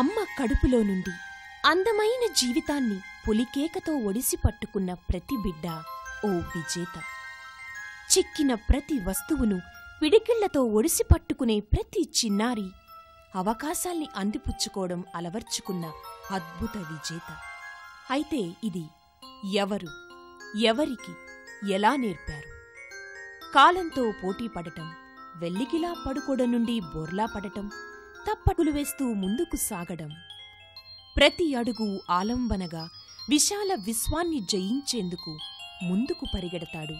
అమ్మ కడుపులో నుండి అందమైన జీవితాన్ని పులికేకతో ఒడిసి పట్టుకున్న ప్రతి బిడ్డ ఓ విజేత చిక్కిన ప్రతి వస్తువును పిడికిళ్లతో ఒడిసి పట్టుకునే ప్రతి చిన్నారి అవకాశాల్ని అందిపుచ్చుకోవడం అలవర్చుకున్న అద్భుత విజేత అయితే ఇది ఎవరు ఎవరికి ఎలా నేర్పారు కాలంతో పోటీ పడటం వెల్లికిలా పడుకోడం నుండి బోర్లా పడటం తప్పడుగులు వేస్తూ ముందుకు సాగడం ప్రతి అడుగు ఆలంబనగా విశాల విశ్వాన్ని జయించేందుకు ముందుకు పరిగెడతాడు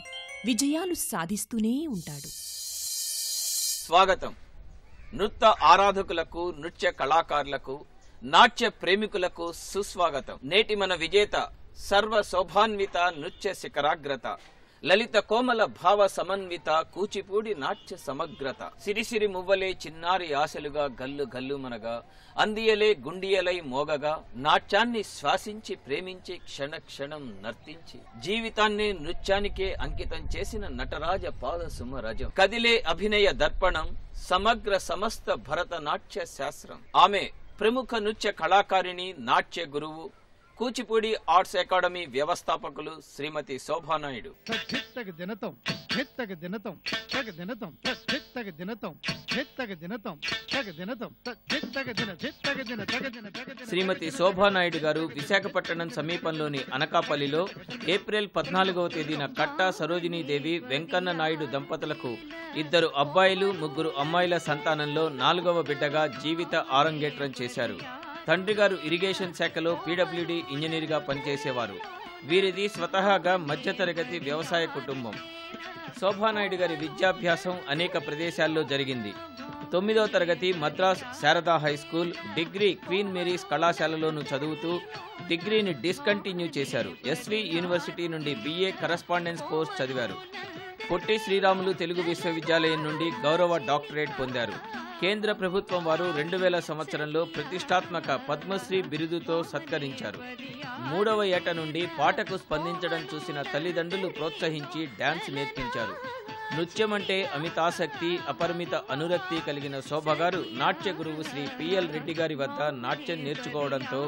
విజయాలు సాధిస్తూనే ఉంటాడు స్వాగతం నృత్య ఆరాధకులకు నృత్య కళాకారులకు నాట్య ప్రేమికులకు సుస్వాగతం నేటి మన విజేత సర్వ శోభాన్విత నృత్య శిఖరాగ్రత లలిత కోమల భావ సమన్విత కూచిపూడి నాట్య సమగ్రత సిరిసిరి మువ్వలే చిన్నారి ఆశలుగా గల్లు గల్లుమనగా అందియలే గుండియలై మోగగా నాట్యాన్ని శ్వాసించి ప్రేమించి క్షణ క్షణం నర్తించి జీవితాన్ని నృత్యానికే అంకితం చేసిన నటరాజ పాద సుమరజం కదిలే అభినయ దర్పణం సమగ్ర సమస్త భరతనాట్య శాస్త్రం ఆమె ప్రముఖ నృత్య కళాకారిణి నాట్య గురువు కూచిపూడి ఆర్ట్స్ అకాడమీ వ్యవస్థాపకులు శ్రీమతి శోభానాయుడు శ్రీమతి శోభానాయుడు గారు విశాఖపట్నం సమీపంలోని అనకాపల్లిలో ఏప్రిల్ పద్నాలుగవ తేదీన కట్టా సరోజినీదేవి వెంకన్న నాయుడు దంపతులకు ఇద్దరు అబ్బాయిలు ముగ్గురు అమ్మాయిల సంతానంలో నాలుగవ బిడ్డగా జీవిత ఆరంగేట్రం చేశారు తండ్రి గారు ఇరిగేషన్ శాఖలో పీడబ్ల్యూడీ ఇంజనీర్గా పనిచేసేవారు వీరిది స్వతహాగా మధ్యతరగతి వ్యవసాయ కుటుంబం శోభానాయుడు గారి విద్యాభ్యాసం అనేక ప్రదేశాల్లో జరిగింది తొమ్మిదవ తరగతి Madras Sharada High School degree Queen Mary's కళాశాలలోనూ చదువుతూ డిగ్రీని డిస్కంటిన్యూ చేశారు ఎస్వి యూనివర్సిటీ నుండి బిఏ కరస్పాండెన్స్ కోర్స్ చదివారు పొట్టి శ్రీరాములు తెలుగు విశ్వవిద్యాలయం నుండి గౌరవ డాక్టరేట్ పొందారు కేంద్ర ప్రభుత్వం వారు రెండు వేల సంవత్సరంలో ప్రతిష్టాత్మక పద్మశ్రీ బిరుదుతో సత్కరించారు మూడవ ఏట నుండి పాటకు స్పందించడం చూసిన తల్లిదండ్రులు ప్రోత్సహించి డ్యాన్స్ నేర్పించారు నృత్యం అంటే అమితాసక్తి అపరిమిత అనురక్తి కలిగిన శోభగారు నాట్య గురువు శ్రీ పిఎల్ రెడ్డి గారి వద్ద నాట్యం నేర్చుకోవడంతో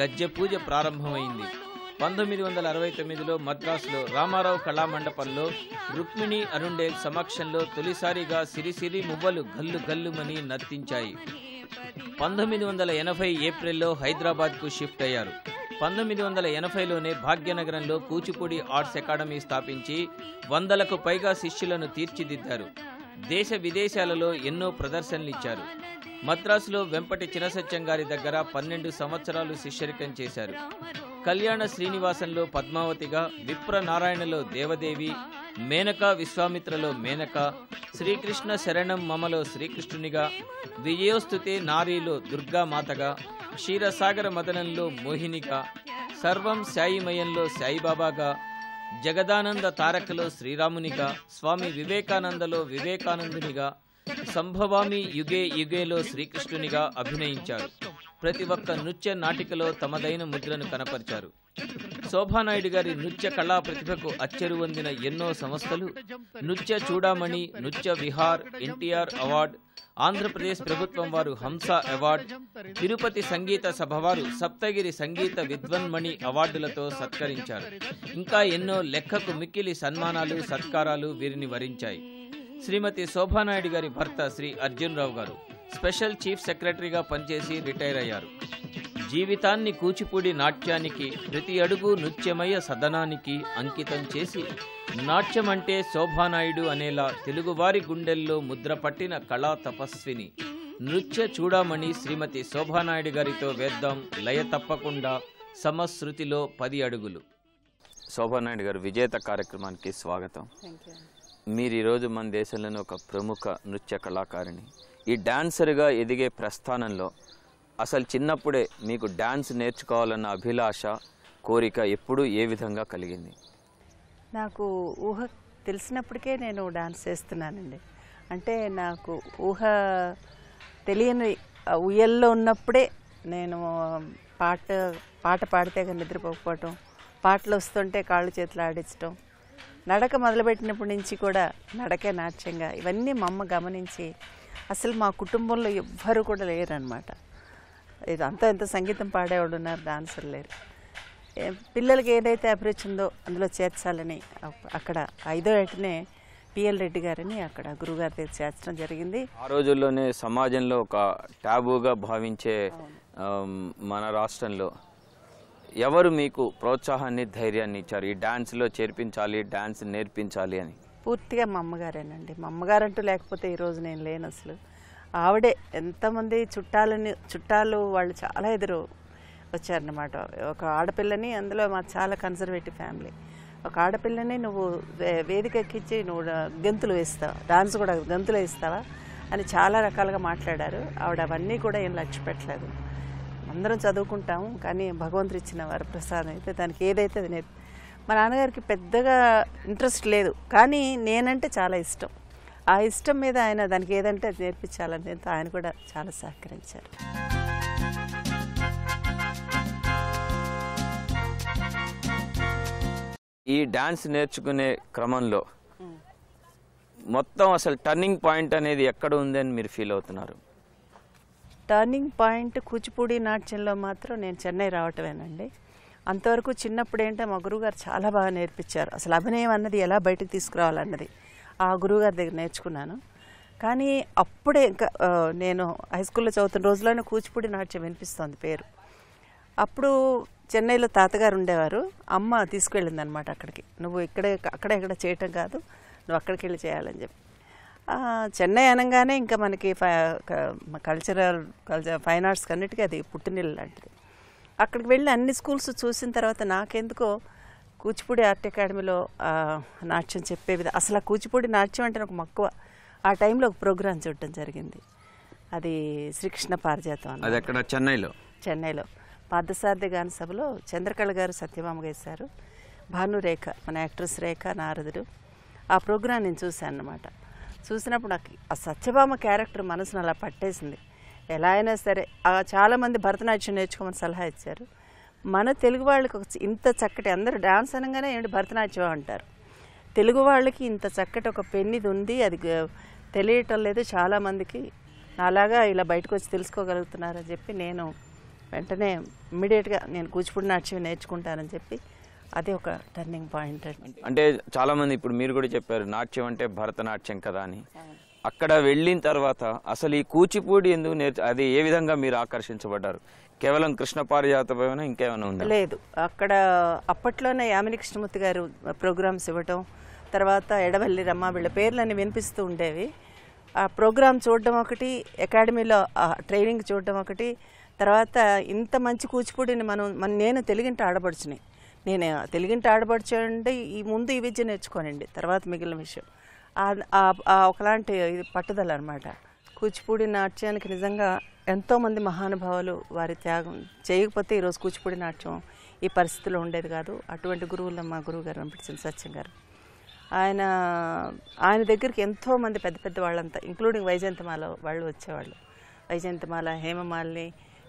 గజ్జె పూజ ప్రారంభమైంది పంతొమ్మిది వందల అరవై తొమ్మిదిలో మద్రాసులో రామారావు కళామండపంలో రుక్మిణి అరుండేల్ సమక్షంలో తొలిసారిగా సిరిసిరి మువ్వలు గల్లు గల్లుమని నర్తించాయి పంతొమ్మిది వందల ఎనభై ఏప్రిల్లో హైదరాబాద్కు షిఫ్ట్ అయ్యారు పంతొమ్మిది వందల ఎనభైలోనే భాగ్యనగరంలో కూచిపూడి ఆర్ట్స్ అకాడమీ స్థాపించి వందలకు పైగా శిష్యులను తీర్చిదిద్దారు దేశ విదేశాలలో ఎన్నో ప్రదర్శనలిచ్చారు మద్రాసులో వెంపటి చినసత్యం గారి దగ్గర పన్నెండు సంవత్సరాలు శిష్యరికం చేశారు కళ్యాణ శ్రీనివాసంలో పద్మావతిగా విప్ర నారాయణలో దేవదేవి మేనక విశ్వామిత్రలో మేనక శ్రీకృష్ణ శరణం మమలో శ్రీకృష్ణునిగా విజయోస్తుతే నారీలో దుర్గామాతగా క్షీరసాగర మదనంలో మోహినిగా సర్వం సాయిమయంలో సాయిబాబాగా జగదానంద తారకలో శ్రీరామునిగా స్వామి వివేకానందలో వివేకానందునిగా సంభవామి యుగే యుగేలో శ్రీకృష్ణునిగా అభినయించారు ప్రతి ఒక్క నృత్య నాటికలో తమదైన ముద్రను కనపరిచారు శోభానాయుడు గారి నృత్య కళా ప్రతిభకు అచ్చెరువొందిన ఎన్నో సంస్థలు నృత్య చూడామణి నృత్య విహార్ ఎన్టీఆర్ అవార్డు ఆంధ్రప్రదేశ్ ప్రభుత్వం వారు హంస అవార్డు తిరుపతి సంగీత సభ వారు సప్తగిరి సంగీత విద్వన్మణి అవార్డులతో సత్కరించారు ఇంకా ఎన్నో లెక్కకు మిక్కిలి సన్మానాలు సత్కారాలు వీరిని వరించాయి శ్రీమతి శోభానాయుడు గారి భర్త శ్రీ అర్జున్ రావు గారు స్పెషల్ చీఫ్ సెక్రటరీగా పనిచేసి రిటైర్ అయ్యారు జీవితాన్ని కూచిపూడి నాట్యానికి ప్రతి అడుగు నృత్యమయ సదనానికి అంకితం చేసి నాట్యమంటే శోభానాయుడు అనేలా తెలుగువారి గుండెల్లో ముద్రపట్టిన కళా తపస్విని నృత్య చూడమని శ్రీమతి శోభానాయుడు గారితో వేద్దాం లయ తప్పకుండా సమశ్రుతిలో పది అడుగులు శోభానాయుడు గారు విజేత కార్యక్రమానికి స్వాగతం మీరు ఈరోజు మన దేశంలోని ఒక ప్రముఖ నృత్య కళాకారిణి ఈ డాన్సర్గా ఎదిగే ప్రస్థానంలో అసలు చిన్నప్పుడే మీకు డాన్స్ నేర్చుకోవాలన్న అభిలాష కోరిక ఎప్పుడు ఏ విధంగా కలిగింది నాకు ఊహ తెలిసినప్పటికే నేను డాన్స్ చేస్తున్నానండి అంటే నాకు ఊహ తెలియని ఉయ్యల్లో ఉన్నప్పుడే నేను పాట పాట పాడితే కానీ నిద్రపోకపోవటం పాటలు వస్తుంటే కాళ్ళు చేతులు ఆడించడం నడక మొదలుపెట్టినప్పటి నుంచి కూడా నడకే నాట్యంగా ఇవన్నీ మా అమ్మ గమనించి అసలు మా కుటుంబంలో ఎవ్వరు కూడా లేరనమాట ఇదంతా ఎంత సంగీతం పాడేవాడు ఉన్నారు డాన్సర్ లేరు పిల్లలకి ఏదైతే అభిరుచి ఉందో అందులో చేర్చాలని అక్కడ ఐదో ఏటనే పిఎల్ రెడ్డి గారని అక్కడ గురుగారి దగ్గర చేర్చడం జరిగింది ఆ రోజుల్లోనే సమాజంలో ఒక ట్యాబుగా భావించే మన రాష్ట్రంలో ఎవరు మీకు ప్రోత్సాహాన్ని ధైర్యాన్ని ఇచ్చారు ఈ డాన్స్లో చేర్పించాలి డాన్స్ నేర్పించాలి అని పూర్తిగా మా అమ్మగారేనండి మా అమ్మగారంటూ లేకపోతే ఈరోజు నేను లేను అసలు ఆవిడే ఎంతమంది చుట్టాలని చుట్టాలు వాళ్ళు చాలా ఎదురు వచ్చారనమాట ఒక ఆడపిల్లని అందులో మా చాలా కన్సర్వేటివ్ ఫ్యామిలీ ఒక ఆడపిల్లని నువ్వు వేదిక ఎక్కించి నువ్వు గెంతులు వేస్తావు డాన్స్ కూడా గెంతులు వేస్తావా అని చాలా రకాలుగా మాట్లాడారు ఆవిడ అవన్నీ కూడా ఏం లక్ష్య పెట్టలేదు అందరం చదువుకుంటాము కానీ భగవంతుడు ఇచ్చిన వరప్రసాదం అయితే దానికి ఏదైతే అది మా నాన్నగారికి పెద్దగా ఇంట్రెస్ట్ లేదు కానీ నేనంటే చాలా ఇష్టం ఆ ఇష్టం మీద ఆయన దానికి ఏదంటే అది నేర్పించాలని ఆయన కూడా చాలా సహకరించారు ఈ డాన్స్ నేర్చుకునే క్రమంలో మొత్తం అసలు టర్నింగ్ పాయింట్ అనేది ఎక్కడ ఉందని మీరు ఫీల్ అవుతున్నారు టర్నింగ్ పాయింట్ కూచిపూడి నాట్యంలో మాత్రం నేను చెన్నై రావటమేనండి అంతవరకు చిన్నప్పుడు ఏంటంటే మా గురువుగారు చాలా బాగా నేర్పించారు అసలు అభినయం అన్నది ఎలా బయటకు తీసుకురావాలన్నది ఆ గురువుగారి దగ్గర నేర్చుకున్నాను కానీ అప్పుడే ఇంకా నేను హై స్కూల్లో చదువుతున్న రోజుల్లోనే కూచిపూడి నాట్యం వినిపిస్తోంది పేరు అప్పుడు చెన్నైలో తాతగారు ఉండేవారు అమ్మ తీసుకువెళ్ళింది అనమాట అక్కడికి నువ్వు ఇక్కడే అక్కడ ఇక్కడ చేయటం కాదు నువ్వు అక్కడికి వెళ్ళి చేయాలని చెప్పి చెన్నై అనగానే ఇంకా మనకి కల్చరల్ కల్చర్ ఫైన్ ఆర్ట్స్కి అన్నిటికీ అది పుట్టినిల్లు లాంటిది అక్కడికి వెళ్ళి అన్ని స్కూల్స్ చూసిన తర్వాత నాకెందుకో కూచిపూడి ఆర్ట్ అకాడమీలో నాట్యం చెప్పే విధంగా అసలు ఆ కూచిపూడి నాట్యం అంటే నాకు మక్కువ ఆ టైంలో ఒక ప్రోగ్రాం చూడటం జరిగింది అది శ్రీకృష్ణ పారిజాతం అని చెన్నైలో చెన్నైలో పార్థసారథి గాన సభలో చంద్రకళ గారు సత్యభామ గారు భానురేఖ మన యాక్ట్రెస్ రేఖ నారదుడు ఆ ప్రోగ్రాం నేను చూశాను అనమాట చూసినప్పుడు నాకు ఆ సత్యభామ క్యారెక్టర్ మనసును అలా పట్టేసింది ఎలా అయినా సరే చాలామంది భరతనాట్యం నేర్చుకోమని సలహా ఇచ్చారు మన తెలుగు వాళ్ళకి ఒక ఇంత చక్కటి అందరూ డాన్స్ అనగానే ఏంటి భరతనాట్యం అంటారు తెలుగు వాళ్ళకి ఇంత చక్కటి ఒక పెన్నిది ఉంది అది తెలియటం లేదు చాలామందికి అలాగా ఇలా బయటకు వచ్చి తెలుసుకోగలుగుతున్నారని చెప్పి నేను వెంటనే ఇమ్మీడియట్గా నేను కూచిపూడి నాట్యం నేర్చుకుంటానని చెప్పి అది ఒక టర్నింగ్ పాయింట్ అంటే చాలామంది ఇప్పుడు మీరు కూడా చెప్పారు నాట్యం అంటే భరతనాట్యం కదా అని అక్కడ వెళ్ళిన తర్వాత అసలు ఈ కూచిపూడి ఎందుకు నేర్చు అది ఏ విధంగా మీరు ఆకర్షించబడ్డారు కేవలం కృష్ణ పారిజాతమైనా ఇంకేమైనా ఉంది లేదు అక్కడ అప్పట్లోనే యామిని కృష్ణమూర్తి గారు ప్రోగ్రామ్స్ ఇవ్వటం తర్వాత ఎడవల్లి రమ్మ వీళ్ళ పేర్లన్నీ వినిపిస్తూ ఉండేవి ఆ ప్రోగ్రామ్ చూడడం ఒకటి అకాడమీలో ట్రైనింగ్ చూడడం ఒకటి తర్వాత ఇంత మంచి కూచిపూడిని మనం మన నేను తెలుగింటి ఆడపడుచుని నేను తెలుగింటి ఆడపడుచు ఈ ముందు ఈ విద్య నేర్చుకోనండి తర్వాత మిగిలిన విషయం ఒకలాంటి పట్టుదల అనమాట కూచిపూడి నాట్యానికి నిజంగా ఎంతోమంది మహానుభావులు వారి త్యాగం చేయకపోతే ఈరోజు కూచిపూడి నాట్యం ఈ పరిస్థితిలో ఉండేది కాదు అటువంటి గురువుల మా గురువు గారు వెంపటిసిన సత్యం గారు ఆయన ఆయన దగ్గరికి ఎంతోమంది పెద్ద పెద్ద వాళ్ళంతా ఇంక్లూడింగ్ వైజయంతమాల వాళ్ళు వచ్చేవాళ్ళు వైజయంతమాల హేమమాలని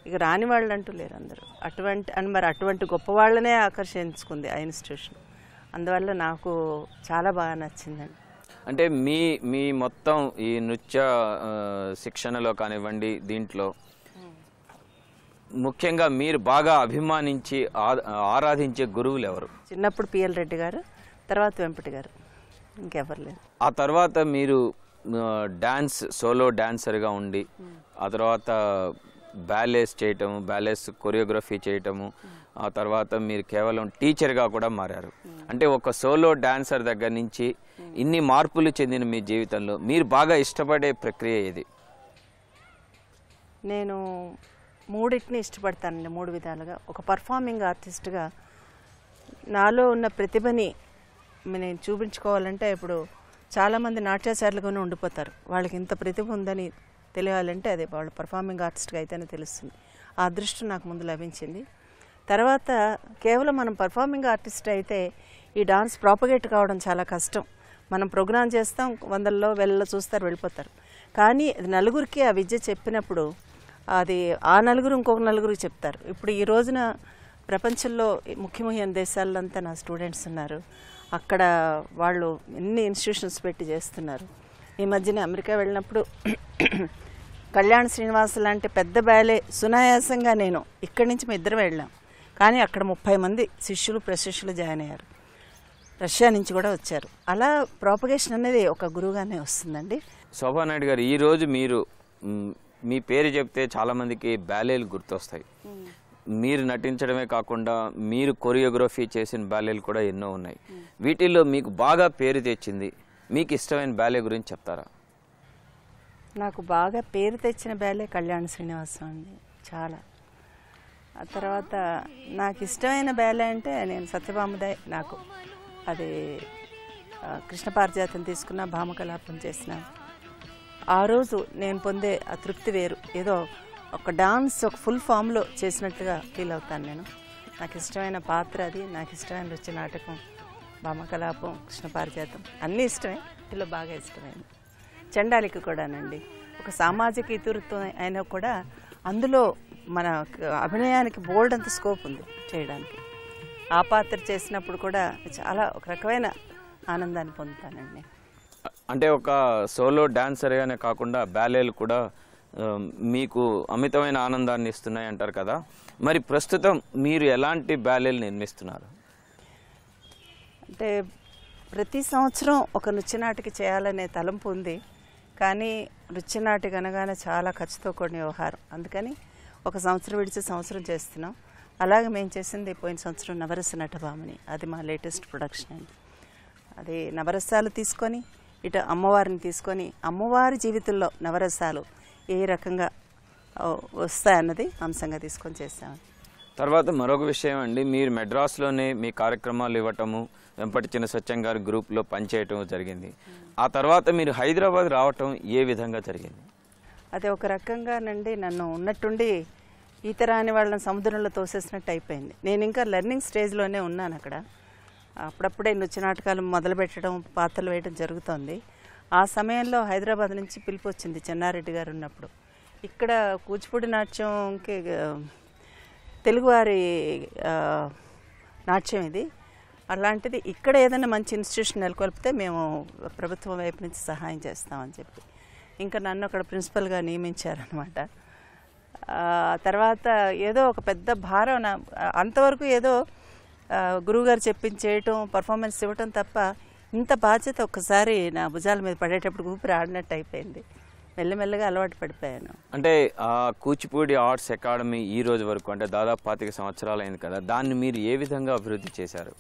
ఇక రాని వాళ్ళు అంటూ లేరు అందరూ అటువంటి అని మరి అటువంటి గొప్ప వాళ్ళనే ఆకర్షించుకుంది ఆ ఇన్స్టిట్యూషన్ అందువల్ల నాకు చాలా బాగా నచ్చిందండి అంటే మీ మీ మొత్తం ఈ నృత్య శిక్షణలో కానివ్వండి దీంట్లో ముఖ్యంగా మీరు బాగా అభిమానించి ఆరాధించే గురువులు ఎవరు చిన్నప్పుడు పిఎల్ రెడ్డి గారు తర్వాత వెంపటి గారు ఇంకెవరు లేదు ఆ తర్వాత మీరు డ్యాన్స్ సోలో డ్యాన్సర్గా ఉండి ఆ తర్వాత బ్యాలెస్ చేయటము బ్యాలెస్ కొరియోగ్రఫీ చేయటము ఆ తర్వాత మీరు కేవలం టీచర్గా కూడా మారారు అంటే ఒక సోలో డాన్సర్ దగ్గర నుంచి ఇన్ని మార్పులు చెందిన మీ జీవితంలో మీరు బాగా ఇష్టపడే ప్రక్రియ ఇది నేను మూడింటిని ఇష్టపడతానండి మూడు విధాలుగా ఒక పర్ఫార్మింగ్ ఆర్టిస్ట్గా నాలో ఉన్న ప్రతిభని నేను చూపించుకోవాలంటే ఇప్పుడు చాలామంది నాట్యాచారులుగానే ఉండిపోతారు వాళ్ళకి ఇంత ప్రతిభ ఉందని తెలియాలంటే అదే వాళ్ళు పర్ఫార్మింగ్ ఆర్టిస్ట్గా అయితేనే తెలుస్తుంది ఆ అదృష్టం నాకు ముందు లభించింది తర్వాత కేవలం మనం పర్ఫార్మింగ్ ఆర్టిస్ట్ అయితే ఈ డాన్స్ ప్రాపగేట్ కావడం చాలా కష్టం మనం ప్రోగ్రామ్ చేస్తాం వందల్లో వెళ్ళలో చూస్తారు వెళ్ళిపోతారు కానీ నలుగురికి ఆ విద్య చెప్పినప్పుడు అది ఆ నలుగురు ఇంకొక నలుగురికి చెప్తారు ఇప్పుడు ఈ రోజున ప్రపంచంలో ముఖ్యమైన దేశాలంతా నా స్టూడెంట్స్ ఉన్నారు అక్కడ వాళ్ళు ఎన్ని ఇన్స్టిట్యూషన్స్ పెట్టి చేస్తున్నారు ఈ మధ్యన అమెరికా వెళ్ళినప్పుడు కళ్యాణ్ శ్రీనివాస్ లాంటి పెద్ద బ్యాలే సునాయాసంగా నేను ఇక్కడి నుంచి మేము ఇద్దరం వెళ్ళాం కానీ అక్కడ ముప్పై మంది శిష్యులు ప్రశిష్యులు జాయిన్ అయ్యారు రష్యా నుంచి కూడా వచ్చారు అలా ప్రాపగేషన్ అనేది ఒక గురువుగానే వస్తుందండి శోభానాయుడు గారు ఈరోజు మీరు మీ పేరు చెప్తే చాలామందికి బ్యాలేలు గుర్తొస్తాయి మీరు నటించడమే కాకుండా మీరు కొరియోగ్రఫీ చేసిన బ్యాలేలు కూడా ఎన్నో ఉన్నాయి వీటిల్లో మీకు బాగా పేరు తెచ్చింది మీకు ఇష్టమైన బ్యాలే గురించి చెప్తారా నాకు బాగా పేరు తెచ్చిన బ్యాలే కళ్యాణ శ్రీనివాసం అండి చాలా ఆ తర్వాత నాకు ఇష్టమైన బేలే అంటే నేను సత్యభామదే నాకు అది కృష్ణ పారిజాతం తీసుకున్న భామకలాపం చేసిన ఆ రోజు నేను పొందే ఆ తృప్తి వేరు ఏదో ఒక డాన్స్ ఒక ఫుల్ ఫామ్లో చేసినట్టుగా ఫీల్ అవుతాను నేను నాకు ఇష్టమైన పాత్ర అది నాకు ఇష్టమైన వచ్చే నాటకం భామకలాపం కృష్ణ పారిజాతం అన్నీ ఇష్టమే ఇంటిలో బాగా ఇష్టమైంది చండాలికి కూడానండి ఒక సామాజిక ఇతివృత్వం అయినా కూడా అందులో మన అభినయానికి బోల్డ్ అంత స్కోప్ ఉంది చేయడానికి ఆ పాత్ర చేసినప్పుడు కూడా చాలా ఒక రకమైన ఆనందాన్ని పొందుతానండి అంటే ఒక సోలో డాన్సర్గానే కాకుండా బ్యాలేలు కూడా మీకు అమితమైన ఆనందాన్ని ఇస్తున్నాయి అంటారు కదా మరి ప్రస్తుతం మీరు ఎలాంటి బ్యాలేలు నిర్మిస్తున్నారు అంటే ప్రతి సంవత్సరం ఒక నృత్యనాటికి చేయాలనే తలంపు ఉంది కానీ నృత్యనాటికి అనగానే చాలా ఖర్చుతో కూడిన వ్యవహారం అందుకని ఒక సంవత్సరం విడిచి సంవత్సరం చేస్తున్నాం అలాగే మేము చేసింది పోయిన సంవత్సరం నవరస నటభామని అది మా లేటెస్ట్ ప్రొడక్షన్ అండి అది నవరసాలు తీసుకొని ఇటు అమ్మవారిని తీసుకొని అమ్మవారి జీవితంలో నవరసాలు ఏ రకంగా వస్తాయన్నది అంశంగా తీసుకొని చేస్తాం తర్వాత మరొక విషయం అండి మీరు మెడ్రాస్లోనే మీ కార్యక్రమాలు ఇవ్వటము వెంపటి చిన్న సత్యం గారి గ్రూప్లో పనిచేయటం జరిగింది ఆ తర్వాత మీరు హైదరాబాద్ రావటం ఏ విధంగా జరిగింది అది ఒక రకంగానండి నన్ను ఉన్నట్టుండి ఈత రాని వాళ్ళని సముద్రంలో తోసేసినట్టు అయిపోయింది నేను ఇంకా లెర్నింగ్ స్టేజ్లోనే ఉన్నాను అక్కడ అప్పుడప్పుడే నృత్య నాటకాలు మొదలు పెట్టడం పాత్రలు వేయడం జరుగుతోంది ఆ సమయంలో హైదరాబాద్ నుంచి పిలుపు వచ్చింది చెన్నారెడ్డి గారు ఉన్నప్పుడు ఇక్కడ కూచిపూడి నాట్యంకి తెలుగువారి నాట్యం ఇది అలాంటిది ఇక్కడ ఏదైనా మంచి ఇన్స్టిట్యూషన్ నెలకొల్పితే మేము ప్రభుత్వం వైపు నుంచి సహాయం చేస్తామని చెప్పి ఇంకా నన్ను అక్కడ ప్రిన్సిపల్గా నియమించారనమాట తర్వాత ఏదో ఒక పెద్ద భారం నా అంతవరకు ఏదో గురువుగారు చెప్పించేయటం పర్ఫార్మెన్స్ ఇవ్వటం తప్ప ఇంత బాధ్యత ఒక్కసారి నా భుజాల మీద పడేటప్పుడు ఊపిరి ఆడినట్టు అయిపోయింది మెల్లమెల్లగా అలవాటు పడిపోయాను అంటే ఆ కూచిపూడి ఆర్ట్స్ అకాడమీ ఈ రోజు వరకు అంటే దాదాపు పాతిక సంవత్సరాలు అయింది కదా దాన్ని మీరు ఏ విధంగా అభివృద్ధి చేశారు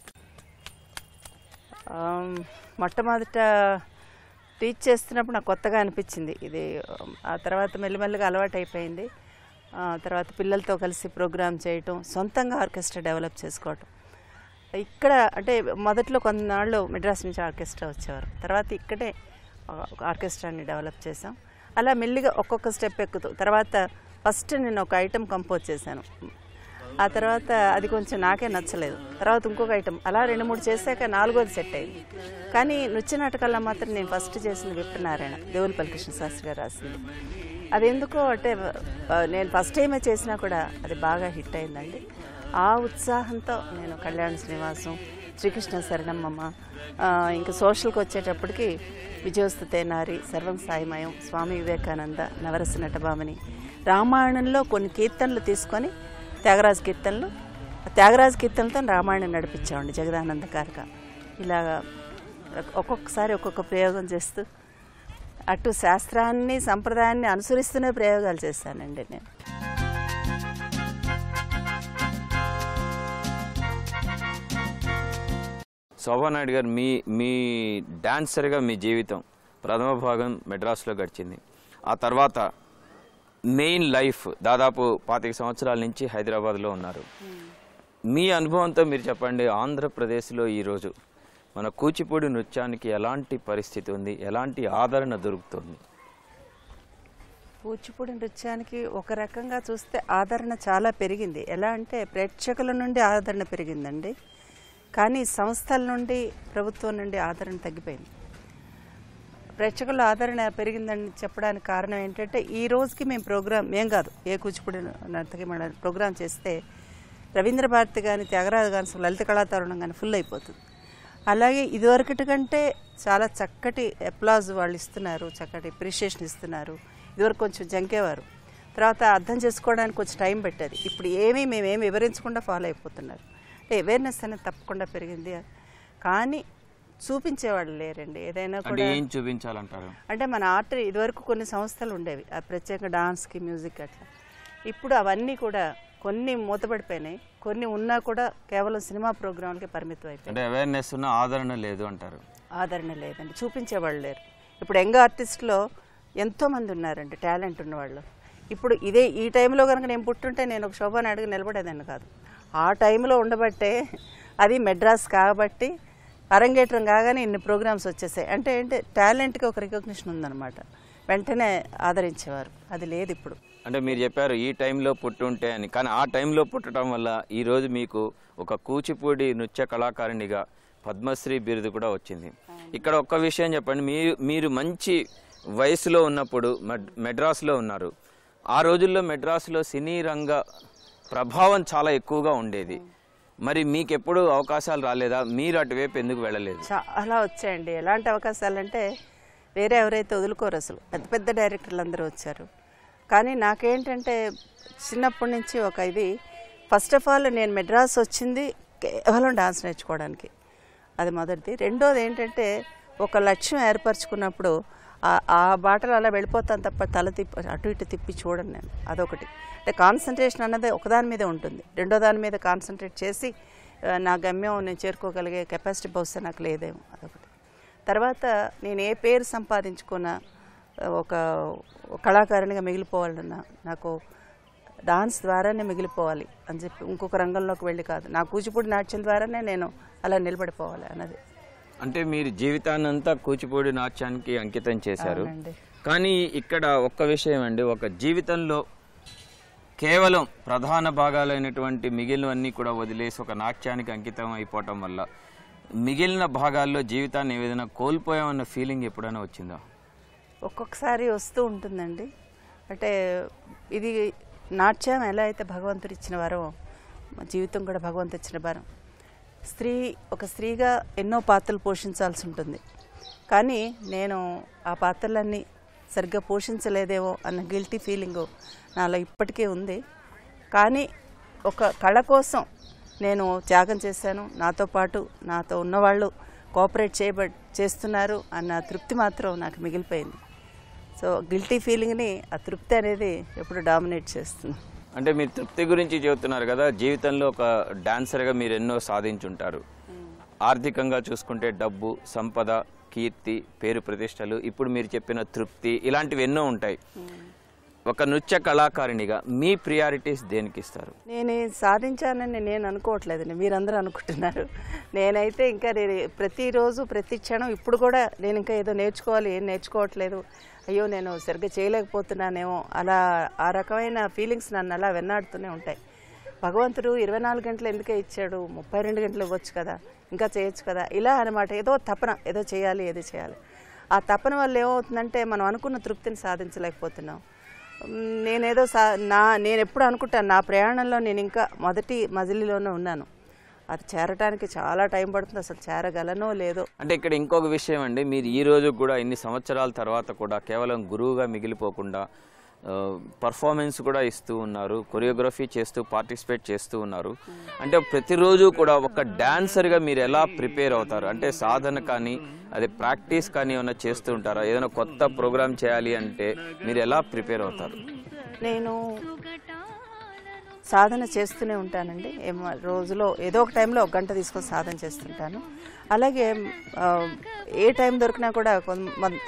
మొట్టమొదట టీచ్ చేస్తున్నప్పుడు నాకు కొత్తగా అనిపించింది ఇది ఆ తర్వాత మెల్లిమెల్లిగా అలవాటు అయిపోయింది తర్వాత పిల్లలతో కలిసి ప్రోగ్రామ్ చేయటం సొంతంగా ఆర్కెస్ట్రా డెవలప్ చేసుకోవటం ఇక్కడ అంటే మొదట్లో కొన్నాళ్ళు మెడ్రాస్ నుంచి ఆర్కెస్ట్రా వచ్చేవారు తర్వాత ఇక్కడే ఆర్కెస్ట్రాని డెవలప్ చేసాం అలా మెల్లిగా ఒక్కొక్క స్టెప్ ఎక్కుతూ తర్వాత ఫస్ట్ నేను ఒక ఐటెం కంపోజ్ చేశాను ఆ తర్వాత అది కొంచెం నాకే నచ్చలేదు తర్వాత ఇంకొక ఐటమ్ అలా రెండు మూడు చేశాక నాలుగోది సెట్ అయింది కానీ నృత్య నాటకాల్లో మాత్రం నేను ఫస్ట్ చేసిన విప్రనారాయణ దేవులపల్లి కృష్ణ శాస్త్రి గారు రాసింది అది ఎందుకో అంటే నేను ఫస్ట్ టైం చేసినా కూడా అది బాగా హిట్ అయిందండి ఆ ఉత్సాహంతో నేను కళ్యాణ శ్రీనివాసం శ్రీకృష్ణ శరణమ్మమ్మ ఇంకా సోషల్కి వచ్చేటప్పటికి నారి సర్వం సాయిమయం స్వామి వివేకానంద నవరస నటభామని రామాయణంలో కొన్ని కీర్తనలు తీసుకొని త్యాగరాజ కీర్తనలు త్యాగరాజ కీర్తనలతో రామాయణం నడిపించామండి జగదానంద కారక ఇలాగా ఒక్కొక్కసారి ఒక్కొక్క ప్రయోగం చేస్తూ అటు శాస్త్రాన్ని సంప్రదాయాన్ని అనుసరిస్తూనే ప్రయోగాలు చేస్తానండి నేను శోభానాయుడు గారు మీ మీ డాన్సర్గా మీ జీవితం ప్రథమ భాగం మెడ్రాస్లో గడిచింది ఆ తర్వాత మెయిన్ లైఫ్ దాదాపు పాతిక సంవత్సరాల నుంచి హైదరాబాద్లో ఉన్నారు మీ అనుభవంతో మీరు చెప్పండి ఆంధ్రప్రదేశ్లో ఈరోజు మన కూచిపూడి నృత్యానికి ఎలాంటి పరిస్థితి ఉంది ఎలాంటి ఆదరణ దొరుకుతుంది కూచిపూడి నృత్యానికి ఒక రకంగా చూస్తే ఆదరణ చాలా పెరిగింది ఎలా అంటే ప్రేక్షకుల నుండి ఆదరణ పెరిగిందండి కానీ సంస్థల నుండి ప్రభుత్వం నుండి ఆదరణ తగ్గిపోయింది ప్రేక్షకుల ఆదరణ పెరిగిందని చెప్పడానికి కారణం ఏంటంటే ఈ రోజుకి మేము ప్రోగ్రాం ఏం కాదు ఏ కూచిపూడి నర్తకి మన ప్రోగ్రామ్ చేస్తే రవీంద్ర భారతి కానీ త్యాగరాజు కానీ లలిత కళాతరుణం కానీ ఫుల్ అయిపోతుంది అలాగే ఇదివరకటి కంటే చాలా చక్కటి అప్లాజ్ వాళ్ళు ఇస్తున్నారు చక్కటి అప్రిషియేషన్ ఇస్తున్నారు ఇదివరకు కొంచెం జంకేవారు తర్వాత అర్థం చేసుకోవడానికి కొంచెం టైం పెట్టేది ఇప్పుడు ఏమీ మేమేమి వివరించకుండా ఫాలో అయిపోతున్నారు అంటే అవేర్నెస్ అనేది తప్పకుండా పెరిగింది కానీ చూపించేవాళ్ళు లేరండి ఏదైనా కూడా ఏం చూపించాలంటారు అంటే మన ఆర్ట్ ఇదివరకు కొన్ని సంస్థలు ఉండేవి ఆ ప్రత్యేక డాన్స్కి మ్యూజిక్ అట్లా ఇప్పుడు అవన్నీ కూడా కొన్ని మూతపడిపోయినాయి కొన్ని ఉన్నా కూడా కేవలం సినిమా ప్రోగ్రాంలకి పరిమితం అయిపోయింది అవేర్నెస్ ఉన్న ఆదరణ లేదు అంటారు ఆదరణ లేదండి చూపించేవాళ్ళు లేరు ఇప్పుడు యంగ్ ఆర్టిస్ట్లో ఎంతోమంది ఉన్నారండి టాలెంట్ ఉన్నవాళ్ళు ఇప్పుడు ఇదే ఈ టైంలో కనుక నేను పుట్టుంటే నేను ఒక శోభాని అడిగి నిలబడేదాన్ని కాదు ఆ టైంలో ఉండబట్టే అది మెడ్రాస్ కాబట్టి అరంగేట్రం కాగానే ఇన్ని ప్రోగ్రామ్స్ వచ్చేసాయి అంటే ఏంటి టాలెంట్కి ఒక రికగ్నిషన్ ఉందన్నమాట వెంటనే ఆదరించేవారు అది లేదు ఇప్పుడు అంటే మీరు చెప్పారు ఈ టైంలో పుట్టుంటే అని కానీ ఆ టైంలో పుట్టడం వల్ల ఈరోజు మీకు ఒక కూచిపూడి నృత్య కళాకారిణిగా పద్మశ్రీ బిరుదు కూడా వచ్చింది ఇక్కడ ఒక్క విషయం చెప్పండి మీరు మీరు మంచి వయసులో ఉన్నప్పుడు మెడ్రాస్లో ఉన్నారు ఆ రోజుల్లో మెడ్రాస్లో సినీ రంగ ప్రభావం చాలా ఎక్కువగా ఉండేది మరి మీకు ఎప్పుడు అవకాశాలు రాలేదా మీరు అటువైపు ఎందుకు వెళ్ళలేదు చాలా వచ్చాయండి ఎలాంటి అవకాశాలు అంటే వేరే ఎవరైతే వదులుకోరు అసలు పెద్ద పెద్ద డైరెక్టర్లు అందరూ వచ్చారు కానీ నాకేంటంటే చిన్నప్పటి నుంచి ఒక ఇది ఫస్ట్ ఆఫ్ ఆల్ నేను మెడ్రాస్ వచ్చింది కేవలం డాన్స్ నేర్చుకోవడానికి అది మొదటిది రెండోది ఏంటంటే ఒక లక్ష్యం ఏర్పరచుకున్నప్పుడు ఆ బాటలు అలా వెళ్ళిపోతాను తప్ప తల తిప్పి అటు ఇటు తిప్పి చూడండి నేను అదొకటి అంటే కాన్సన్ట్రేషన్ అన్నది ఒకదాని మీదే ఉంటుంది రెండో దాని మీద కాన్సన్ట్రేట్ చేసి నా గమ్యం నేను చేరుకోగలిగే కెపాసిటీ బహుశా నాకు లేదేమో అదొకటి తర్వాత నేను ఏ పేరు సంపాదించుకున్న ఒక కళాకారునిగా మిగిలిపోవాలన్నా నాకు డాన్స్ ద్వారానే మిగిలిపోవాలి అని చెప్పి ఇంకొక రంగంలోకి వెళ్ళి కాదు నా కూచిపూడి నాట్యం ద్వారానే నేను అలా నిలబడిపోవాలి అన్నది అంటే మీరు జీవితాన్నంతా కూచిపూడి నాట్యానికి అంకితం చేశారు కానీ ఇక్కడ ఒక్క విషయం అండి ఒక జీవితంలో కేవలం ప్రధాన భాగాలైనటువంటి మిగిలినవన్నీ కూడా వదిలేసి ఒక నాట్యానికి అంకితం అయిపోవటం వల్ల మిగిలిన భాగాల్లో జీవితాన్ని ఏదైనా కోల్పోయామన్న ఫీలింగ్ ఎప్పుడైనా వచ్చిందా ఒక్కొక్కసారి వస్తూ ఉంటుందండి అంటే ఇది నాట్యం ఎలా అయితే భగవంతుడు ఇచ్చిన వరం జీవితం కూడా భగవంతు ఇచ్చిన వరం స్త్రీ ఒక స్త్రీగా ఎన్నో పాత్రలు పోషించాల్సి ఉంటుంది కానీ నేను ఆ పాత్రలన్నీ సరిగ్గా పోషించలేదేమో అన్న గిల్టీ ఫీలింగ్ నాలో ఇప్పటికే ఉంది కానీ ఒక కళ కోసం నేను త్యాగం చేశాను నాతో పాటు నాతో ఉన్నవాళ్ళు కోఆపరేట్ చేయబ చేస్తున్నారు అన్న తృప్తి మాత్రం నాకు మిగిలిపోయింది సో గిల్టీ ఫీలింగ్ని ఆ తృప్తి అనేది ఎప్పుడు డామినేట్ చేస్తుంది అంటే మీరు తృప్తి గురించి చెబుతున్నారు కదా జీవితంలో ఒక డాన్సర్గా మీరు ఎన్నో సాధించుంటారు ఆర్థికంగా చూసుకుంటే డబ్బు సంపద కీర్తి పేరు ప్రతిష్టలు ఇప్పుడు మీరు చెప్పిన తృప్తి ఇలాంటివి ఎన్నో ఉంటాయి ఒక నృత్య కళాకారిణిగా మీ ప్రియారిటీస్ దేనికి ఇస్తారు నేను సాధించానని నేను అనుకోవట్లేదు మీరందరూ అనుకుంటున్నారు నేనైతే ఇంకా నేను ప్రతిరోజు ప్రతి క్షణం ఇప్పుడు కూడా నేను ఇంకా ఏదో నేర్చుకోవాలి ఏం నేర్చుకోవట్లేదు అయ్యో నేను సరిగ్గా చేయలేకపోతున్నానేమో అలా ఆ రకమైన ఫీలింగ్స్ నన్ను అలా వెన్నాడుతూనే ఉంటాయి భగవంతుడు ఇరవై నాలుగు గంటలు ఎందుకే ఇచ్చాడు ముప్పై రెండు గంటలు ఇవ్వచ్చు కదా ఇంకా చేయొచ్చు కదా ఇలా అనమాట ఏదో తపన ఏదో చేయాలి ఏదో చేయాలి ఆ తపన వల్ల ఏమవుతుందంటే మనం అనుకున్న తృప్తిని సాధించలేకపోతున్నాం నేనేదో సా నా నేను ఎప్పుడు అనుకుంటాను నా ప్రయాణంలో నేను ఇంకా మొదటి మజిలీలోనే ఉన్నాను అది చేరటానికి చాలా టైం పడుతుంది అసలు చేరగలనో లేదో అంటే ఇక్కడ ఇంకొక విషయం అండి మీరు ఈ రోజు కూడా ఇన్ని సంవత్సరాల తర్వాత కూడా కేవలం గురువుగా మిగిలిపోకుండా పర్ఫార్మెన్స్ కూడా ఇస్తూ ఉన్నారు కొరియోగ్రఫీ చేస్తూ పార్టిసిపేట్ చేస్తూ ఉన్నారు అంటే ప్రతిరోజు కూడా ఒక డాన్సర్గా మీరు ఎలా ప్రిపేర్ అవుతారు అంటే సాధన కానీ అదే ప్రాక్టీస్ కానీ ఏమైనా చేస్తూ ఉంటారా ఏదైనా కొత్త ప్రోగ్రామ్ చేయాలి అంటే మీరు ఎలా ప్రిపేర్ అవుతారు నేను సాధన చేస్తూనే ఉంటానండి రోజులో ఏదో ఒక టైంలో ఒక గంట తీసుకొని సాధన చేస్తుంటాను అలాగే ఏ టైం దొరికినా కూడా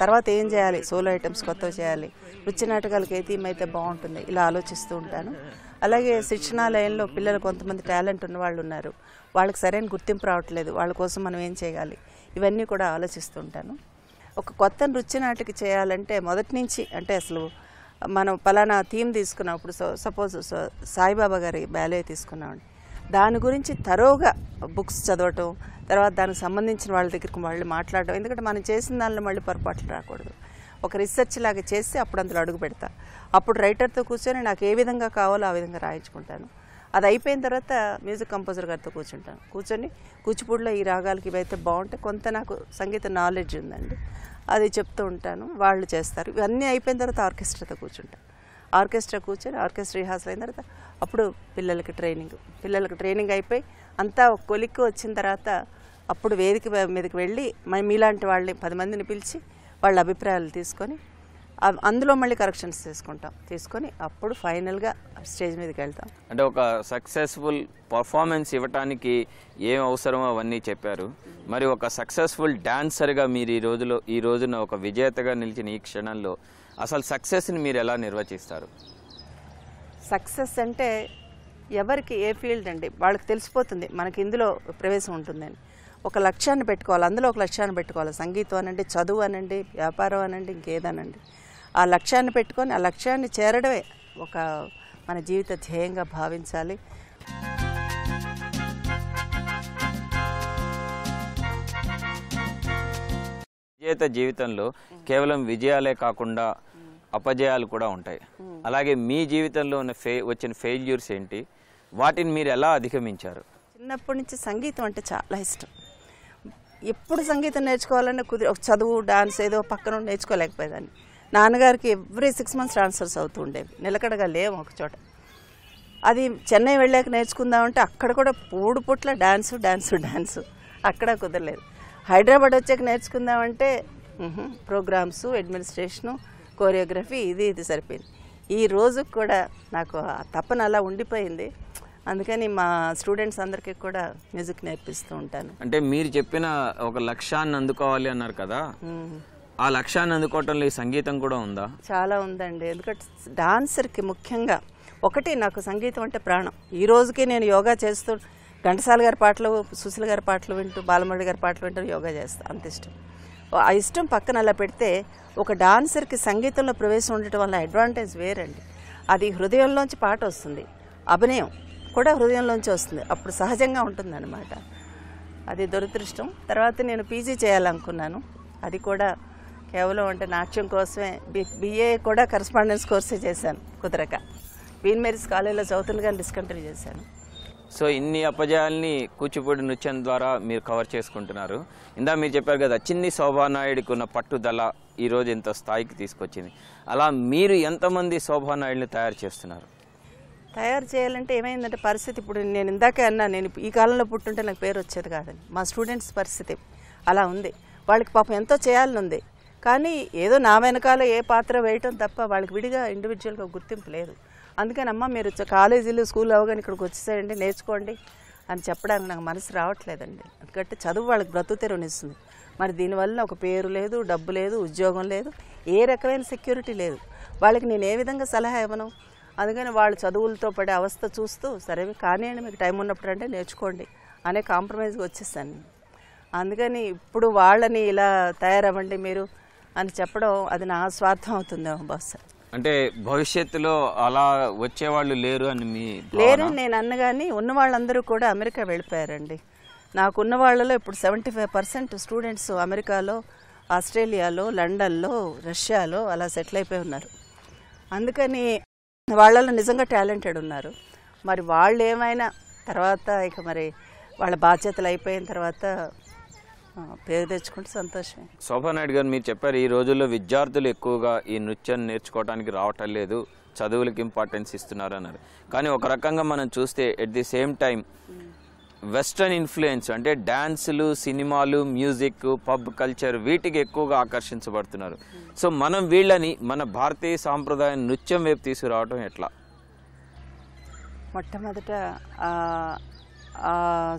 తర్వాత ఏం చేయాలి సోలో ఐటమ్స్ కొత్తవి చేయాలి నృత్య నాటకాలకి ఏ థీమ్ అయితే బాగుంటుంది ఇలా ఆలోచిస్తూ ఉంటాను అలాగే శిక్షణాలయంలో పిల్లలు కొంతమంది టాలెంట్ ఉన్న వాళ్ళు ఉన్నారు వాళ్ళకి సరైన గుర్తింపు రావట్లేదు వాళ్ళ కోసం మనం ఏం చేయాలి ఇవన్నీ కూడా ఆలోచిస్తూ ఉంటాను ఒక కొత్త నృత్య నాటిక చేయాలంటే మొదటి నుంచి అంటే అసలు మనం పలానా థీమ్ తీసుకున్నప్పుడు సపోజ్ సాయిబాబా గారి బ్యాలే తీసుకున్నామండి దాని గురించి తరోగా బుక్స్ చదవటం తర్వాత దానికి సంబంధించిన వాళ్ళ దగ్గరికి మళ్ళీ మాట్లాడడం ఎందుకంటే మనం చేసిన దానిలో మళ్ళీ పొరపాట్లు రాకూడదు ఒక రీసెర్చ్ లాగా చేస్తే అప్పుడు అందులో అడుగు పెడతా అప్పుడు రైటర్తో కూర్చొని నాకు ఏ విధంగా కావాలో ఆ విధంగా రాయించుకుంటాను అది అయిపోయిన తర్వాత మ్యూజిక్ కంపోజర్ గారితో కూర్చుంటాను కూర్చొని కూచిపూడిలో ఈ రాగాలకి ఇవైతే బాగుంటాయి కొంత నాకు సంగీత నాలెడ్జ్ ఉందండి అది చెప్తూ ఉంటాను వాళ్ళు చేస్తారు ఇవన్నీ అయిపోయిన తర్వాత ఆర్కెస్ట్రాతో కూర్చుంటాను ఆర్కెస్ట్రా కూర్చొని ఆర్కెస్ట్రా రిహార్సల్ అయిన తర్వాత అప్పుడు పిల్లలకి ట్రైనింగ్ పిల్లలకి ట్రైనింగ్ అయిపోయి అంతా కొలిక్కి వచ్చిన తర్వాత అప్పుడు వేదిక మీదకి వెళ్ళి మీలాంటి వాళ్ళని పది మందిని పిలిచి వాళ్ళ అభిప్రాయాలు తీసుకొని అందులో మళ్ళీ కరెక్షన్స్ తీసుకుంటాం తీసుకొని అప్పుడు ఫైనల్గా స్టేజ్ మీదకి వెళ్తాం అంటే ఒక సక్సెస్ఫుల్ పర్ఫార్మెన్స్ ఇవ్వటానికి ఏం అవసరమో అవన్నీ చెప్పారు మరి ఒక సక్సెస్ఫుల్ డాన్సర్గా మీరు ఈ రోజులో ఈ రోజున ఒక విజేతగా నిలిచిన ఈ క్షణంలో అసలు సక్సెస్ని మీరు ఎలా నిర్వచిస్తారు సక్సెస్ అంటే ఎవరికి ఏ ఫీల్డ్ అండి వాళ్ళకి తెలిసిపోతుంది మనకి ఇందులో ప్రవేశం ఉంటుందని ఒక లక్ష్యాన్ని పెట్టుకోవాలి అందులో ఒక లక్ష్యాన్ని పెట్టుకోవాలి సంగీతం అనండి చదువు అనండి వ్యాపారం అనండి ఇంకేదనండి ఆ లక్ష్యాన్ని పెట్టుకొని ఆ లక్ష్యాన్ని చేరడమే ఒక మన జీవిత ధ్యేయంగా భావించాలి విజేత జీవితంలో కేవలం విజయాలే కాకుండా అపజయాలు కూడా ఉంటాయి అలాగే మీ జీవితంలో ఉన్న ఫే వచ్చిన ఫెయిల్యూర్స్ ఏంటి వాటిని మీరు ఎలా అధిగమించారు చిన్నప్పటి నుంచి సంగీతం అంటే చాలా ఇష్టం ఎప్పుడు సంగీతం నేర్చుకోవాలన్నా కుదిరి ఒక చదువు డాన్స్ ఏదో పక్కన నేర్చుకోలేకపోయేదాన్ని నాన్నగారికి ఎవ్రీ సిక్స్ మంత్స్ ట్రాన్స్ఫర్స్ అవుతూ ఉండేవి నిలకడగా లేము ఒక చోట అది చెన్నై వెళ్ళాక నేర్చుకుందామంటే అక్కడ కూడా పూడు పుట్ల డాన్సు డాన్సు డాన్సు అక్కడ కుదరలేదు హైదరాబాద్ వచ్చాక నేర్చుకుందామంటే ప్రోగ్రామ్స్ అడ్మినిస్ట్రేషను కోరియోగ్రఫీ ఇది ఇది సరిపోయింది ఈ రోజు కూడా నాకు తప్పన అలా ఉండిపోయింది అందుకని మా స్టూడెంట్స్ అందరికీ కూడా మ్యూజిక్ నేర్పిస్తూ ఉంటాను అంటే మీరు చెప్పిన ఒక లక్ష్యాన్ని అందుకోవాలి అన్నారు కదా ఆ లక్ష్యాన్ని అందుకోవటంలో ఈ సంగీతం కూడా ఉందా చాలా ఉందండి ఎందుకంటే డాన్సర్కి ముఖ్యంగా ఒకటి నాకు సంగీతం అంటే ప్రాణం ఈ రోజుకి నేను యోగా చేస్తూ ఘంటసాల గారి పాటలు సుశీల గారి పాటలు వింటూ బాలమురళి గారి పాటలు వింటూ యోగా చేస్తాను అంత ఇష్టం ఆ ఇష్టం పక్కన అలా పెడితే ఒక డాన్సర్కి సంగీతంలో ప్రవేశం ఉండటం వల్ల అడ్వాంటేజ్ వేరండి అది హృదయంలోంచి పాట వస్తుంది అభినయం కూడా హృదయంలోంచి వస్తుంది అప్పుడు సహజంగా అనమాట అది దురదృష్టం తర్వాత నేను పీజీ చేయాలనుకున్నాను అది కూడా కేవలం అంటే నాట్యం కోసమే బి బిఏ కూడా కరస్పాండెన్స్ కోర్సే చేశాను కుదరక వీన్ మెరీస్ కాలేజీలో చదువుతుండగా డిస్కంటిన్యూ చేశాను సో ఇన్ని అపజయాల్ని కూచిపూడి నృత్యం ద్వారా మీరు కవర్ చేసుకుంటున్నారు ఇందా మీరు చెప్పారు కదా చిన్ని శోభానాయుడికి ఉన్న పట్టుదల ఈరోజు ఇంత స్థాయికి తీసుకొచ్చింది అలా మీరు ఎంతమంది శోభానాయుడిని తయారు చేస్తున్నారు తయారు చేయాలంటే ఏమైందంటే పరిస్థితి ఇప్పుడు నేను ఇందాకే అన్నా నేను ఈ కాలంలో పుట్టుంటే నాకు పేరు వచ్చేది కాదని మా స్టూడెంట్స్ పరిస్థితి అలా ఉంది వాళ్ళకి పాపం ఎంతో చేయాలని ఉంది కానీ ఏదో నా వెనకాల ఏ పాత్ర వేయటం తప్ప వాళ్ళకి విడిగా ఇండివిజువల్గా గుర్తింపు లేదు అందుకనమ్మా మీరు కాలేజీలు స్కూల్ అవగానే ఇక్కడికి వచ్చేసారంటే నేర్చుకోండి అని చెప్పడానికి నాకు మనసు రావట్లేదండి ఎందుకంటే చదువు వాళ్ళకి తెరవనిస్తుంది మరి దీనివల్ల ఒక పేరు లేదు డబ్బు లేదు ఉద్యోగం లేదు ఏ రకమైన సెక్యూరిటీ లేదు వాళ్ళకి నేను ఏ విధంగా సలహా ఇవ్వను అందుకని వాళ్ళు చదువులతో పడే అవస్థ చూస్తూ సరే కానీ అండి మీకు టైం ఉన్నప్పుడు అంటే నేర్చుకోండి అనే కాంప్రమైజ్గా వచ్చేసాను అందుకని ఇప్పుడు వాళ్ళని ఇలా తయారవ్వండి మీరు అని చెప్పడం అది నా స్వార్థం అవుతుందేమో సార్ అంటే భవిష్యత్తులో అలా వచ్చేవాళ్ళు లేరు అని మీ లేరు నేను అన్నగాని ఉన్న వాళ్ళందరూ కూడా అమెరికా వెళ్ళిపోయారండి నాకున్న వాళ్ళలో ఇప్పుడు సెవెంటీ ఫైవ్ పర్సెంట్ స్టూడెంట్స్ అమెరికాలో ఆస్ట్రేలియాలో లండన్లో రష్యాలో అలా సెటిల్ అయిపోయి ఉన్నారు అందుకని వాళ్ళలో నిజంగా టాలెంటెడ్ ఉన్నారు మరి వాళ్ళు ఏమైనా తర్వాత ఇక మరి వాళ్ళ బాధ్యతలు అయిపోయిన తర్వాత పేరు తెచ్చుకుంటే సంతోషమే శోభానాయుడు గారు మీరు చెప్పారు ఈ రోజుల్లో విద్యార్థులు ఎక్కువగా ఈ నృత్యం నేర్చుకోవడానికి రావటం లేదు చదువులకు ఇంపార్టెన్స్ ఇస్తున్నారు అన్నారు కానీ ఒక రకంగా మనం చూస్తే at the same time western influence అంటే డ్యాన్సులు సినిమాలు మ్యూజిక్ పబ్ కల్చర్ వీటికి ఎక్కువగా ఆకర్షించబడుతున్నారు సో మనం వీళ్ళని మన భారతీయ సాంప్రదాయ నృత్యం వైపు తీసుకురావడం ఎట్లా మొట్టమొదట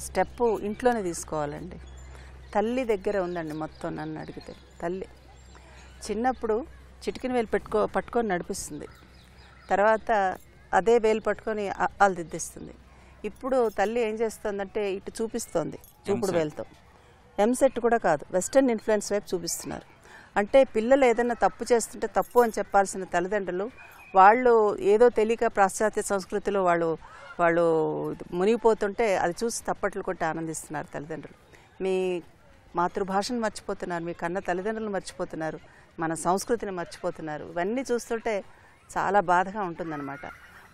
స్టెప్పు ఇంట్లోనే తీసుకోవాలండి తల్లి దగ్గర ఉందండి మొత్తం నన్ను అడిగితే తల్లి చిన్నప్పుడు చిటికిన వేలు పెట్టుకో పట్టుకొని నడిపిస్తుంది తర్వాత అదే వేలు పట్టుకొని అల్లు దిద్దిస్తుంది ఇప్పుడు తల్లి ఏం చేస్తుందంటే ఇటు చూపిస్తోంది చూపుడు వేలతో ఎంసెట్ కూడా కాదు వెస్టర్న్ ఇన్ఫ్లుయెన్స్ వైపు చూపిస్తున్నారు అంటే పిల్లలు ఏదైనా తప్పు చేస్తుంటే తప్పు అని చెప్పాల్సిన తల్లిదండ్రులు వాళ్ళు ఏదో తెలియక పాశ్చాత్య సంస్కృతిలో వాళ్ళు వాళ్ళు మునిగిపోతుంటే అది చూసి తప్పట్లు కొట్టి ఆనందిస్తున్నారు తల్లిదండ్రులు మీ మాతృభాషను మర్చిపోతున్నారు మీ కన్న తల్లిదండ్రులు మర్చిపోతున్నారు మన సంస్కృతిని మర్చిపోతున్నారు ఇవన్నీ చూస్తుంటే చాలా బాధగా ఉంటుందన్నమాట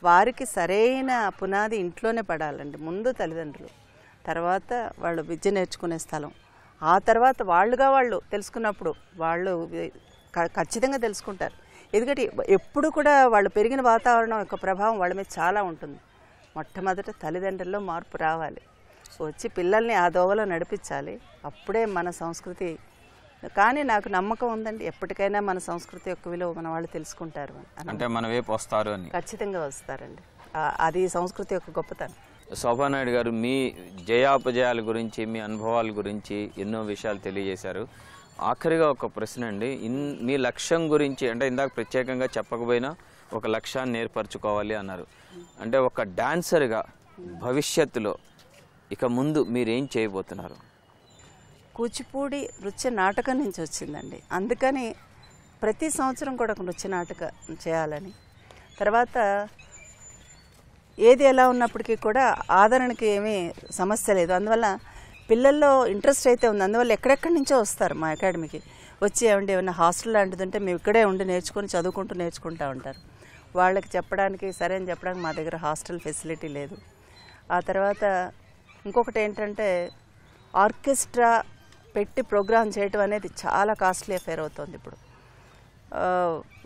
వారికి సరైన పునాది ఇంట్లోనే పడాలండి ముందు తల్లిదండ్రులు తర్వాత వాళ్ళు విద్య నేర్చుకునే స్థలం ఆ తర్వాత వాళ్ళుగా వాళ్ళు తెలుసుకున్నప్పుడు వాళ్ళు ఖచ్చితంగా తెలుసుకుంటారు ఎందుకంటే ఎప్పుడు కూడా వాళ్ళు పెరిగిన వాతావరణం యొక్క ప్రభావం వాళ్ళ మీద చాలా ఉంటుంది మొట్టమొదట తల్లిదండ్రుల్లో మార్పు రావాలి వచ్చి పిల్లల్ని ఆ దోవలో నడిపించాలి అప్పుడే మన సంస్కృతి కానీ నాకు నమ్మకం ఉందండి ఎప్పటికైనా మన సంస్కృతి యొక్క విలువ మన వాళ్ళు తెలుసుకుంటారు అంటే మన వైపు వస్తారు అని ఖచ్చితంగా వస్తారండి అది సంస్కృతి యొక్క గొప్పతనం శోభానాయుడు గారు మీ జయాపజయాల గురించి మీ అనుభవాల గురించి ఎన్నో విషయాలు తెలియజేశారు ఆఖరిగా ఒక ప్రశ్న అండి ఇన్ మీ లక్ష్యం గురించి అంటే ఇందాక ప్రత్యేకంగా చెప్పకపోయినా ఒక లక్ష్యాన్ని ఏర్పరచుకోవాలి అన్నారు అంటే ఒక డాన్సర్గా భవిష్యత్తులో ఇక ముందు మీరేం చేయబోతున్నారు కూచిపూడి నృత్య నాటకం నుంచి వచ్చిందండి అందుకని ప్రతి సంవత్సరం కూడా ఒక నృత్య నాటకం చేయాలని తర్వాత ఏది ఎలా ఉన్నప్పటికీ కూడా ఆదరణకి ఏమీ సమస్య లేదు అందువల్ల పిల్లల్లో ఇంట్రెస్ట్ అయితే ఉంది అందువల్ల ఎక్కడెక్కడి నుంచో వస్తారు మా అకాడమీకి వచ్చి ఏమండి ఏమైనా హాస్టల్ లాంటిది ఉంటే మేము ఇక్కడే ఉండి నేర్చుకొని చదువుకుంటూ నేర్చుకుంటూ ఉంటారు వాళ్ళకి చెప్పడానికి సరే అని చెప్పడానికి మా దగ్గర హాస్టల్ ఫెసిలిటీ లేదు ఆ తర్వాత ఇంకొకటి ఏంటంటే ఆర్కెస్ట్రా పెట్టి ప్రోగ్రామ్ చేయటం అనేది చాలా కాస్ట్లీ అఫేర్ అవుతుంది ఇప్పుడు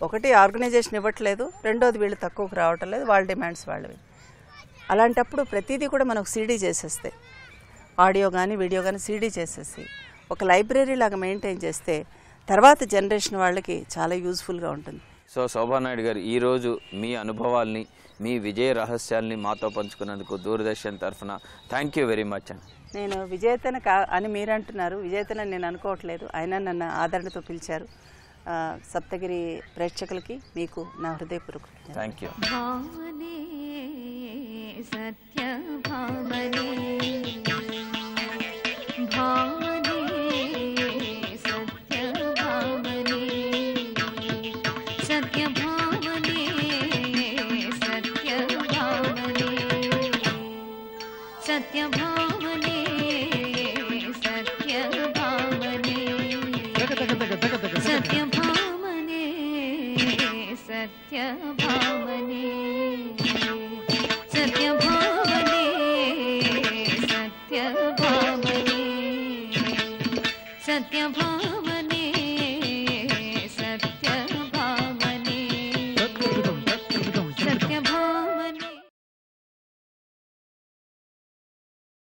ఒకటి ఆర్గనైజేషన్ ఇవ్వట్లేదు రెండోది వీళ్ళు తక్కువకు రావటం లేదు వాళ్ళ డిమాండ్స్ వాళ్ళవి అలాంటప్పుడు ప్రతిదీ కూడా మనకు సీడీ చేసేస్తే ఆడియో కానీ వీడియో కానీ సీడీ చేసేసి ఒక లైబ్రరీ లాగా మెయింటైన్ చేస్తే తర్వాత జనరేషన్ వాళ్ళకి చాలా యూజ్ఫుల్గా ఉంటుంది సో శోభానాయుడు గారు ఈరోజు మీ అనుభవాల్ని మీ విజయ రహస్యాల్ని మాతో పంచుకున్నందుకు దూరదర్శన్ తరఫున థ్యాంక్ యూ వెరీ మచ్ అండి నేను విజేతన కా అని మీరు అంటున్నారు విజేతన నేను అనుకోవట్లేదు ఆయన నన్ను ఆదరణతో పిలిచారు సప్తగిరి ప్రేక్షకులకి మీకు నా హృదయపూర్వక థ్యాంక్ యూ సత్య